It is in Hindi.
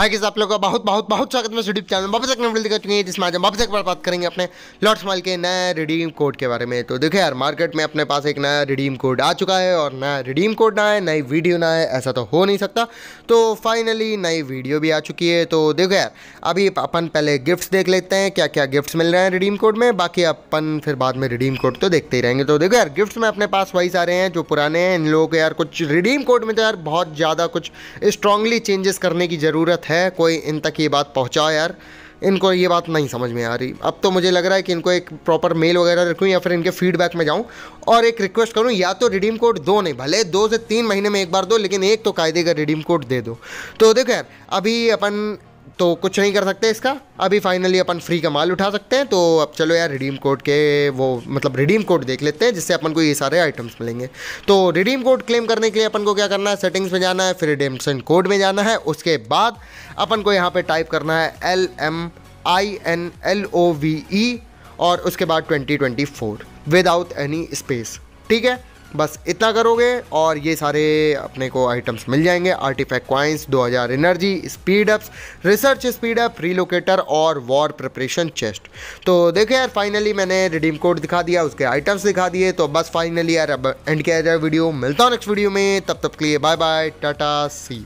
हाय किस आप लोग का बहुत बहुत बहुत स्वागत है यूट्यूब चैनल वापस एक नंबर दिखा चुकी है जिसमें आज हम वापस एक बार बात करेंगे अपने लॉट्स माल के नए रिडीम कोड के बारे में तो देखो यार मार्केट में अपने पास एक नया रिडीम कोड आ चुका है और नया रिडीम कोड ना है नई वीडियो ना है ऐसा तो हो नहीं सकता तो फाइनली नई वीडियो भी आ चुकी है तो देखो यार अभी अपन पहले गिफ्ट देख लेते हैं क्या क्या गिफ्ट्स मिल रहे हैं रिडीम कोड में बाकी अपन फिर बाद में रिडीम कोड तो देखते ही रहेंगे तो देखो यार गिफ्ट में अपने पास वही सारे हैं जो पुराने हैं इन लोगों को यार कुछ रिडीम कोड में तो यार बहुत ज़्यादा कुछ स्ट्रांगली चेंजेस करने की ज़रूरत है है कोई इन तक ये बात पहुँचाओ यार इनको ये बात नहीं समझ में आ रही अब तो मुझे लग रहा है कि इनको एक प्रॉपर मेल वगैरह रखूँ या फिर इनके फीडबैक में जाऊँ और एक रिक्वेस्ट करूँ या तो रिडीम कोड दो नहीं भले दो से तीन महीने में एक बार दो लेकिन एक तो कायदे का रिडीम कोड दे दो तो देखो यार अभी अपन तो कुछ नहीं कर सकते इसका अभी फाइनली अपन फ्री का माल उठा सकते हैं तो अब चलो यार रिडीम कोड के वो मतलब रिडीम कोड देख लेते हैं जिससे अपन को ये सारे आइटम्स मिलेंगे तो रिडीम कोड क्लेम करने के लिए अपन को क्या करना है सेटिंग्स में जाना है फिर रिडेम्पशन कोड में जाना है उसके बाद अपन को यहाँ पर टाइप करना है L M I N L O V E और उसके बाद twenty twenty four without any space ठीक है बस इतना करोगे और ये सारे अपने को आइटम्स मिल जाएंगे artifact coins 2000 energy speed ups research speed up relocator और वॉर प्रिपरेशन चेस्ट तो देखो यार फाइनली मैंने रिडीम कोड दिखा दिया उसके आइटम्स दिखा दिए तो बस फाइनली यार अब एंड किया जाए वीडियो मिलता हूँ नेक्स्ट वीडियो में तब तक के लिए बाय बाय टाटा सी